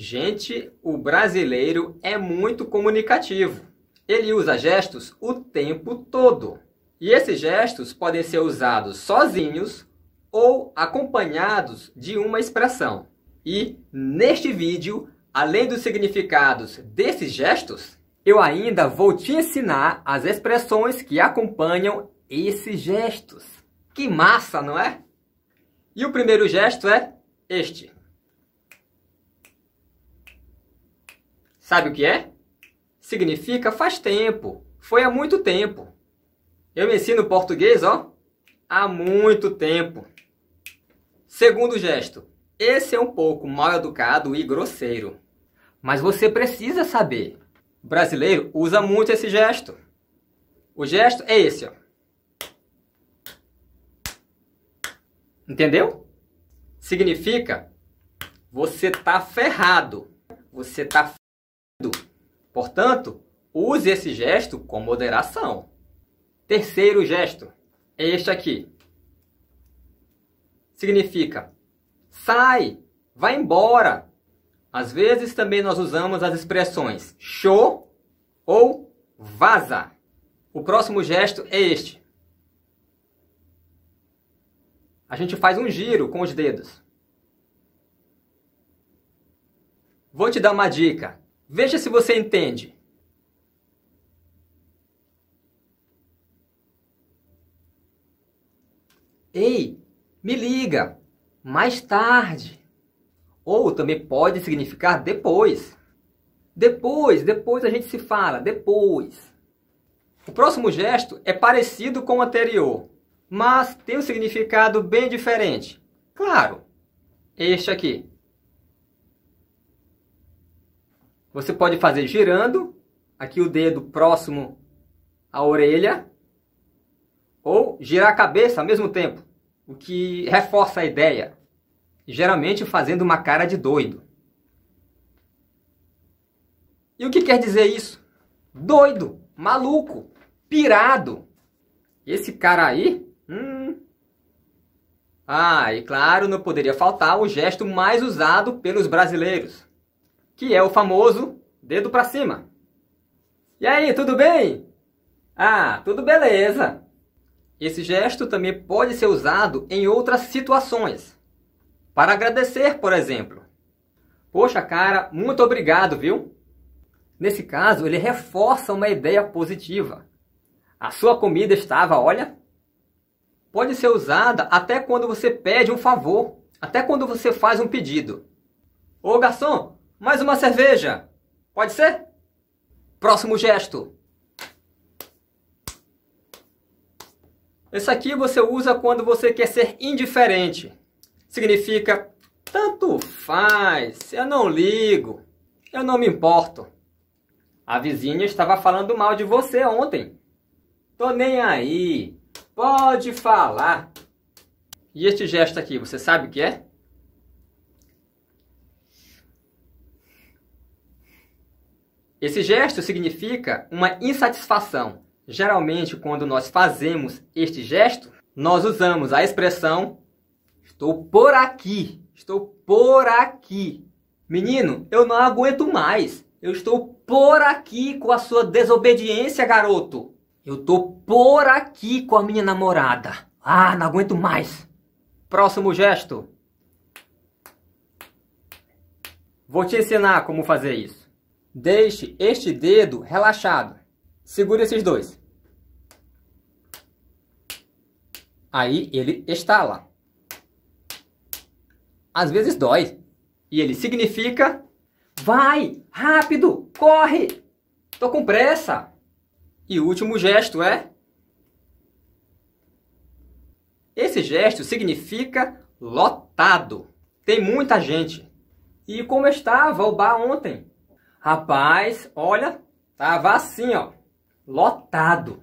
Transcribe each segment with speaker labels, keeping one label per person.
Speaker 1: Gente, o brasileiro é muito comunicativo. Ele usa gestos o tempo todo. E esses gestos podem ser usados sozinhos ou acompanhados de uma expressão. E neste vídeo, além dos significados desses gestos, eu ainda vou te ensinar as expressões que acompanham esses gestos. Que massa, não é? E o primeiro gesto é este. Sabe o que é? Significa faz tempo, foi há muito tempo. Eu ensino português, ó, há muito tempo. Segundo gesto, esse é um pouco mal educado e grosseiro. Mas você precisa saber. O brasileiro usa muito esse gesto. O gesto é esse, ó. Entendeu? Significa você tá ferrado. Você tá Portanto, use esse gesto com moderação. Terceiro gesto é este aqui. Significa sai, vai embora. Às vezes também nós usamos as expressões show ou vaza. O próximo gesto é este. A gente faz um giro com os dedos. Vou te dar uma dica. Veja se você entende. Ei, me liga mais tarde. Ou também pode significar depois. Depois, depois a gente se fala, depois. O próximo gesto é parecido com o anterior, mas tem um significado bem diferente. Claro, este aqui. Você pode fazer girando, aqui o dedo próximo à orelha, ou girar a cabeça ao mesmo tempo, o que reforça a ideia, geralmente fazendo uma cara de doido. E o que quer dizer isso? Doido, maluco, pirado. Esse cara aí, hum. Ah, e claro, não poderia faltar o gesto mais usado pelos brasileiros, que é o famoso dedo para cima. E aí, tudo bem? Ah, tudo beleza. Esse gesto também pode ser usado em outras situações. Para agradecer, por exemplo. Poxa, cara, muito obrigado, viu? Nesse caso, ele reforça uma ideia positiva. A sua comida estava, olha. Pode ser usada até quando você pede um favor, até quando você faz um pedido. Ô garçom, mais uma cerveja. Pode ser? Próximo gesto. Esse aqui você usa quando você quer ser indiferente. Significa, tanto faz, eu não ligo, eu não me importo. A vizinha estava falando mal de você ontem. Tô nem aí, pode falar. E este gesto aqui, você sabe o que é? Esse gesto significa uma insatisfação. Geralmente, quando nós fazemos este gesto, nós usamos a expressão estou por aqui, estou por aqui. Menino, eu não aguento mais. Eu estou por aqui com a sua desobediência, garoto. Eu estou por aqui com a minha namorada. Ah, não aguento mais. Próximo gesto. Vou te ensinar como fazer isso. Deixe este dedo relaxado. Segure esses dois. Aí ele estala. Às vezes dói. E ele significa: vai, rápido, corre, tô com pressa. E o último gesto é. Esse gesto significa lotado. Tem muita gente. E como estava o bar ontem? Rapaz, olha, tava assim, ó, lotado.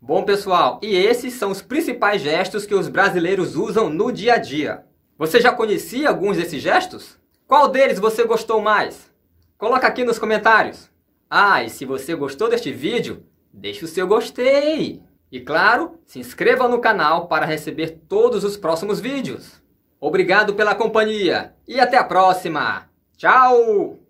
Speaker 1: Bom, pessoal, e esses são os principais gestos que os brasileiros usam no dia a dia. Você já conhecia alguns desses gestos? Qual deles você gostou mais? Coloca aqui nos comentários. Ah, e se você gostou deste vídeo, deixe o seu gostei. E claro, se inscreva no canal para receber todos os próximos vídeos. Obrigado pela companhia e até a próxima. Tchau!